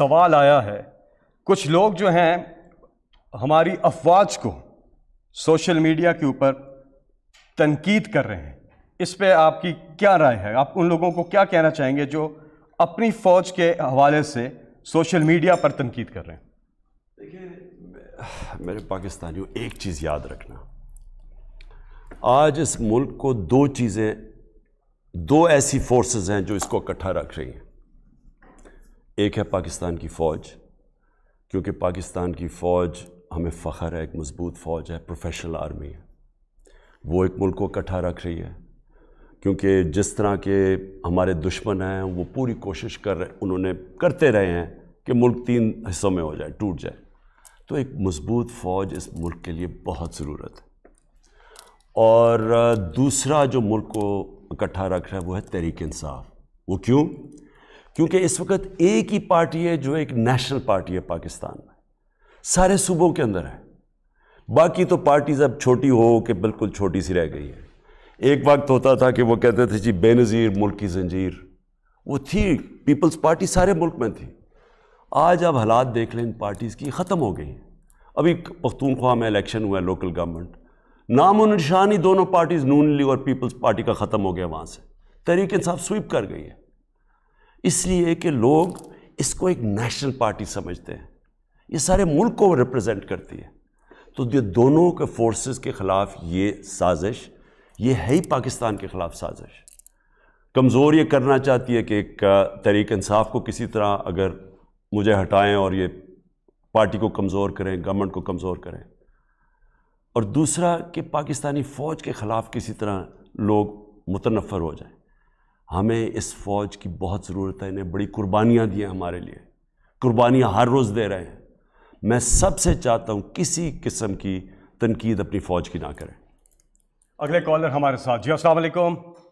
सवाल आया है कुछ लोग जो हैं हमारी अफवाज को सोशल मीडिया के ऊपर तनकीद कर रहे हैं इस पर आपकी क्या राय है आप उन लोगों को क्या कहना चाहेंगे जो अपनी फ़ौज के हवाले से सोशल मीडिया पर तनकीद कर रहे हैं देखिए मेरे पाकिस्तानियों एक चीज़ याद रखना आज इस मुल्क को दो चीज़ें दो ऐसी फोर्सेस हैं जो इसको इकट्ठा रख रही हैं एक है पाकिस्तान की फ़ौज क्योंकि पाकिस्तान की फ़ौज हमें फ़ख्र है एक मज़बूत फ़ौज है प्रोफेशनल आर्मी है वो एक मुल्क को इकट्ठा रख रही है क्योंकि जिस तरह के हमारे दुश्मन हैं वो पूरी कोशिश कर रहे उन्होंने करते रहे हैं कि मुल्क तीन हिस्सों में हो जाए टूट जाए तो एक मज़बूत फ़ौज इस मुल्क के लिए बहुत ज़रूरत है और दूसरा जो मुल्क को इकट्ठा रख रहा है वो है तहरीक इंसाफ वो क्यों क्योंकि इस वक्त एक ही पार्टी है जो एक नेशनल पार्टी है पाकिस्तान में सारे सूबों के अंदर है बाकी तो पार्टीज अब छोटी हो के बिल्कुल छोटी सी रह गई है एक वक्त होता था कि वो कहते थे जी बेनज़ीर मुल्क की जंजीर वो थी पीपल्स पार्टी सारे मुल्क में थी आज आप हालात देख लें इन पार्टीज़ की ख़त्म हो गई अभी पख्तूनख्वा में इलेक्शन हुआ है लोकल गवर्नमेंट नाम और निशान ही दोनों पार्टीज़ नून लीग और पीपल्स पार्टी का ख़त्म हो गया वहाँ से तरीक़े इंसाफ स्वीप कर गई है इसलिए कि लोग इसको एक नेशनल पार्टी समझते हैं ये सारे मुल्क को रिप्रेजेंट करती है तो ये दोनों के फोर्सेस के ख़िलाफ़ ये साजिश ये है ही पाकिस्तान के ख़िलाफ़ साजिश कमज़ोर ये करना चाहती है कि एक तरीक इंसाफ को किसी तरह अगर मुझे हटाएं और ये पार्टी को कमज़ोर करें गवर्नमेंट को कमज़ोर करें और दूसरा कि पाकिस्तानी फ़ौज के ख़िलाफ़ किसी तरह लोग मुतनफ़र हो जाएं हमें इस फ़ौज की बहुत ज़रूरत है इन्हें बड़ी कुर्बानियाँ दी हैं हमारे लिए कुर्बानियाँ हर रोज़ दे रहे हैं मैं सबसे चाहता हूँ किसी किस्म की तनकीद अपनी फ़ौज की ना करें अगले कॉलर हमारे साथ जी असल